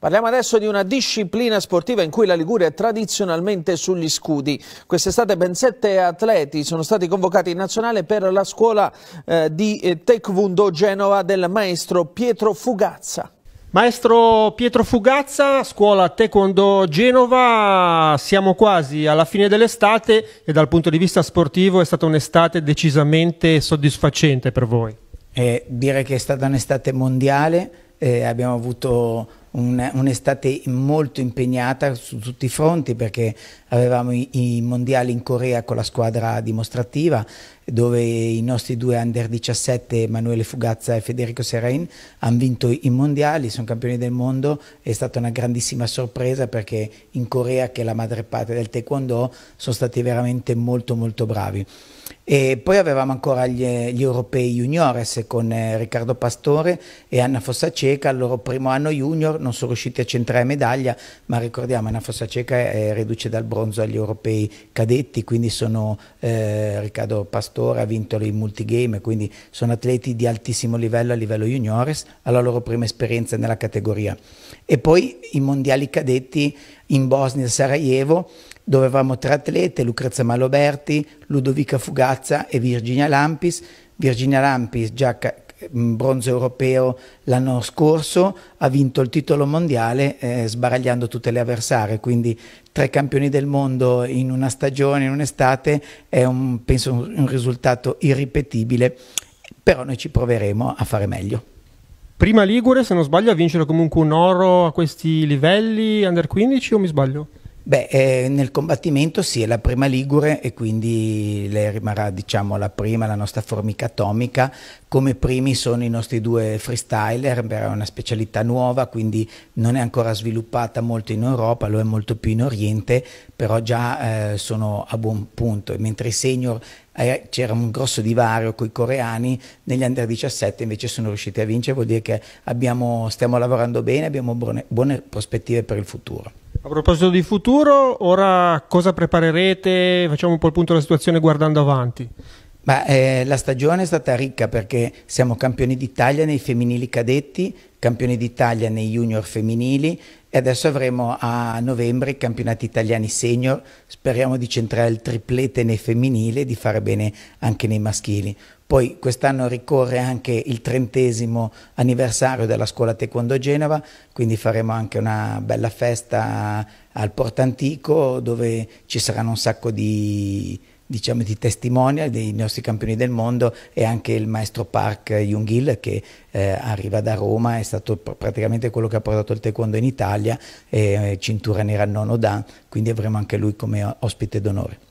Parliamo adesso di una disciplina sportiva in cui la Liguria è tradizionalmente sugli scudi. Quest'estate ben sette atleti sono stati convocati in nazionale per la scuola eh, di eh, Taekwondo Genova del maestro Pietro Fugazza. Maestro Pietro Fugazza, scuola Taekwondo Genova, siamo quasi alla fine dell'estate e dal punto di vista sportivo è stata un'estate decisamente soddisfacente per voi. Eh, dire che è stata un'estate mondiale, eh, abbiamo avuto un'estate un molto impegnata su tutti i fronti perché avevamo i, i, mondiali in Corea con la squadra dimostrativa dove i nostri due under 17 Emanuele Fugazza e Federico Serain hanno vinto i mondiali, sono campioni del mondo, è stata una grandissima sorpresa perché in Corea che è la madrepatria del taekwondo sono stati veramente molto molto bravi. E poi avevamo ancora gli, gli europei juniores con eh, Riccardo Pastore e Anna Fossaceca, al loro primo anno junior non sono riusciti a centrare medaglia, ma ricordiamo Anna Fossaceca è eh, eh, riduce dal bronzo agli europei cadetti, quindi sono, eh, Riccardo Pastore ha vinto il multigame, quindi sono atleti di altissimo livello a livello juniores, alla loro prima esperienza nella categoria. E poi i mondiali cadetti in Bosnia e Sarajevo dove avevamo tre atlete, Lucrezia Maloberti, Ludovica Fugazza e Virginia Lampis. Virginia Lampis, già mm, bronzo europeo l'anno scorso, ha vinto il titolo mondiale eh, sbaragliando tutte le avversarie, quindi tre campioni del mondo in una stagione, in un'estate, è un, penso un risultato irripetibile, però noi ci proveremo a fare meglio. Prima Ligure, se non sbaglio, a vincere comunque un oro a questi livelli, under 15 o mi sbaglio? Beh, eh, nel combattimento sì, è la prima Ligure e quindi lei rimarrà diciamo la prima, la nostra formica atomica. Come primi sono i nostri due freestyler, beh, è una specialità nuova, quindi non è ancora sviluppata molto in Europa, lo è molto più in Oriente, però già eh, sono a buon punto. Mentre i senior eh, c'era un grosso divario con i coreani, negli under 17 invece sono riusciti a vincere, vuol dire che abbiamo, stiamo lavorando bene, abbiamo buone, buone prospettive per il futuro. A proposito di futuro, ora cosa preparerete? Facciamo un po' il punto della situazione guardando avanti. Ma, eh, la stagione è stata ricca perché siamo campioni d'Italia nei femminili cadetti, campioni d'Italia nei junior femminili e adesso avremo a novembre i campionati italiani senior, speriamo di centrare il triplete nei femminili e di fare bene anche nei maschili. Poi quest'anno ricorre anche il trentesimo anniversario della scuola Taekwondo Genova, quindi faremo anche una bella festa al Porto Antico dove ci saranno un sacco di diciamo, di testimonial dei nostri campioni del mondo e anche il maestro Park Jungil che eh, arriva da Roma, è stato pr praticamente quello che ha portato il taekwondo in Italia, eh, cintura nera al nono dan, quindi avremo anche lui come ospite d'onore.